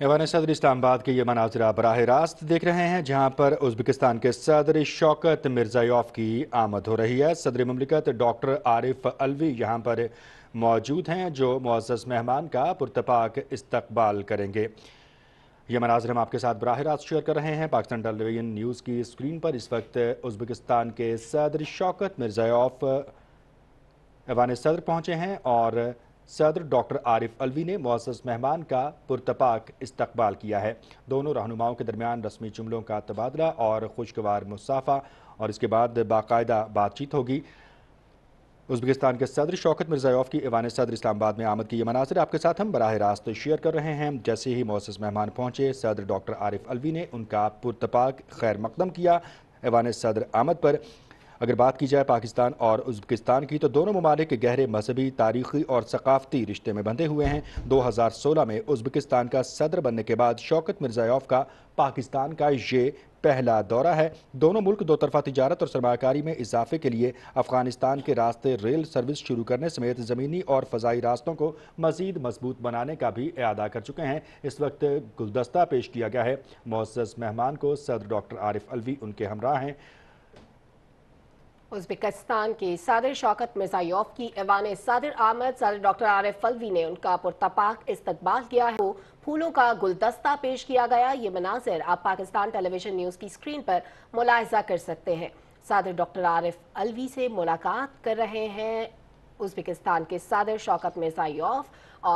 ऐवान सदर इस्लामाबाद के ये मनाजरा बरह रास्त देख रहे हैं जहाँ पर उज्बेकिस्तान के सदर शौकत मिर्जायोफ की आमद हो रही है सदर ममलिकत डॉक्टर आरिफ अलवी यहाँ पर मौजूद हैं जो मुआज़ मेहमान का पुरतपाक इस्तबाल करेंगे ये मनाजर हम आपके साथ बरह रास्त शेयर कर रहे हैं पाकिस्तान टेलीविजन न्यूज़ की स्क्रीन पर इस वक्त उज्बेकिस्तान के सदर शौकत मिर्जायोफ एवान सदर पहुँचे हैं और सदर डॉक्टर आरिफ अलवी ने मोसस मेहमान का पुरतपाक इस्तकबाल किया है दोनों रहनुमाओं के दरमियान रस्मी जुमलों का तबादला और खुशगवार मुसाफा और इसके बाद बाकायदा बातचीत होगी उज्बेकिस्तान के सदर शौकत मिर्जायोफ की इवान सदर इस्लामाबाद में आमद की ये मनासर आपके साथ हम बरह रास्त शेयर कर रहे हैं जैसे ही मोसस मेहमान पहुंचे सदर डॉक्टर आरिफ अलवी ने उनका पुरतपाक खैर मकदम किया एवान सदर आमद पर अगर बात की जाए पाकिस्तान और उज्बकिस्तान की तो दोनों ममालिक गहरे मजहबी तारीखी और सकाफती रिश्ते में बंधे हुए हैं दो हज़ार सोलह में उज्बकिस्तान का सदर बनने के बाद शौकत मिर्जायोव का पाकिस्तान का ये पहला दौरा है दोनों मुल्क दो तरफा तजारत और सरमाकारी में इजाफे के लिए अफगानिस्तान के रास्ते रेल सर्विस शुरू करने समेत ज़मीनी और फजाई रास्तों को मजीद मजबूत बनाने का भी अदा कर चुके हैं इस वक्त गुलदस्ता पेश किया गया है मोज़ मेहमान को सदर डॉक्टर आरिफ अलवी उनके हमरा हैं उजबेकिस्तान के सदर शौकत मिर्जायोव की एवान सदर आमद सदर डॉक्टर एफ फलवी ने उनका पुरतपाक इस्तकबाल किया है फूलों का गुलदस्ता पेश किया गया ये मनाजिर आप पाकिस्तान टेलीविजन न्यूज़ की स्क्रीन पर मुलायजा कर सकते हैं सदर डॉक्टर आरिफ अलवी से मुलाकात कर रहे हैं उजबेकिस्तान के सदर शौकत मिर्जायोव और